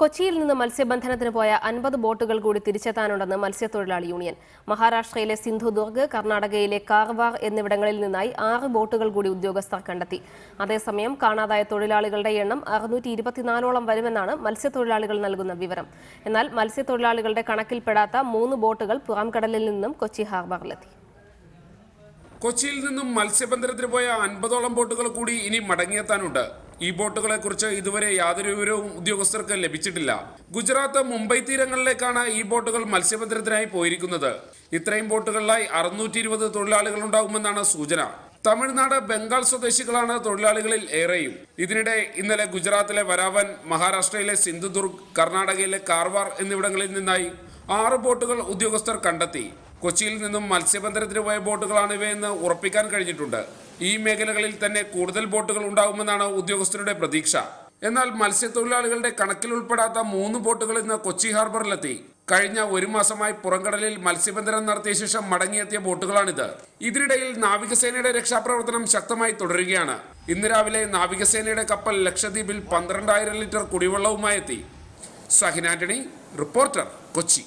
കൊച്ചിയിൽ നിന്ന് മത്സ്യബന്ധനത്തിന് പോയ അൻപത് ബോട്ടുകൾ കൂടി തിരിച്ചെത്താനുണ്ടെന്ന് മത്സ്യത്തൊഴിലാളി യൂണിയൻ മഹാരാഷ്ട്രയിലെ സിന്ധുദുർഗ് കർണാടകയിലെ കാർവാർ എന്നിവിടങ്ങളിൽ നിന്നായി ആറ് ബോട്ടുകൾ കൂടി ഉദ്യോഗസ്ഥർ കണ്ടെത്തി അതേസമയം കാണാതായ തൊഴിലാളികളുടെ എണ്ണം അറുന്നൂറ്റി ഇരുപത്തിനാലോളം വരുമെന്നാണ് മത്സ്യത്തൊഴിലാളികൾ നൽകുന്ന വിവരം എന്നാൽ മത്സ്യത്തൊഴിലാളികളുടെ കണക്കിൽപ്പെടാത്ത മൂന്ന് ബോട്ടുകൾ പുറംകടലിൽ നിന്നും കൊച്ചി ഹാർബാറിലെത്തി കൊച്ചിയിൽ നിന്നും മത്സ്യബന്ധനത്തിന് പോയ അൻപതോളം ബോട്ടുകൾ കൂടി ഇനി മടങ്ങിയെത്താനുണ്ട് ഈ ബോട്ടുകളെ കുറിച്ച് ഇതുവരെ യാതൊരു വിവരവും ഉദ്യോഗസ്ഥർക്ക് ലഭിച്ചിട്ടില്ല ഗുജറാത്ത് മുംബൈ തീരങ്ങളിലേക്കാണ് ഈ ബോട്ടുകൾ മത്സ്യബന്ധനത്തിനായി പോയിരിക്കുന്നത് ഇത്രയും ബോട്ടുകളിലായി അറുന്നൂറ്റി ഇരുപത് തൊഴിലാളികൾ ഉണ്ടാകുമെന്നാണ് സൂചന തമിഴ്നാട് ബംഗാൾ സ്വദേശികളാണ് തൊഴിലാളികളിൽ ഏറെയും ഇതിനിടെ ഇന്നലെ ഗുജറാത്തിലെ വരാവൻ മഹാരാഷ്ട്രയിലെ സിന്ധുദുർഗ് കർണാടകയിലെ കാർവാർ എന്നിവിടങ്ങളിൽ നിന്നായി ആറ് ബോട്ടുകൾ ഉദ്യോഗസ്ഥർ കണ്ടെത്തി കൊച്ചിയിൽ നിന്നും മത്സ്യബന്ധനത്തിന് പോയ ബോട്ടുകളാണ് ഇവയെന്ന് ഉറപ്പിക്കാൻ കഴിഞ്ഞിട്ടുണ്ട് ഈ മേഖലകളിൽ തന്നെ കൂടുതൽ ബോട്ടുകൾ ഉണ്ടാകുമെന്നാണ് ഉദ്യോഗസ്ഥരുടെ പ്രതീക്ഷ എന്നാൽ മത്സ്യത്തൊഴിലാളികളുടെ കണക്കിൽ ഉൾപ്പെടാത്ത മൂന്ന് ബോട്ടുകൾ ഇന്ന് കൊച്ചി ഹാർബറിലെത്തി കഴിഞ്ഞ ഒരു മാസമായി പുറംകടലിൽ മത്സ്യബന്ധനം നടത്തിയ ശേഷം മടങ്ങിയെത്തിയ ബോട്ടുകളാണിത് ഇതിനിടയിൽ നാവികസേനയുടെ രക്ഷാപ്രവർത്തനം ശക്തമായി തുടരുകയാണ് ഇന്ന് രാവിലെ നാവികസേനയുടെ കപ്പൽ ലക്ഷദ്വീപിൽ പന്ത്രണ്ടായിരം ലിറ്റർ കുടിവെള്ളവുമായി എത്തി സഹിൻ ആന്റണി റിപ്പോർട്ടർ കൊച്ചി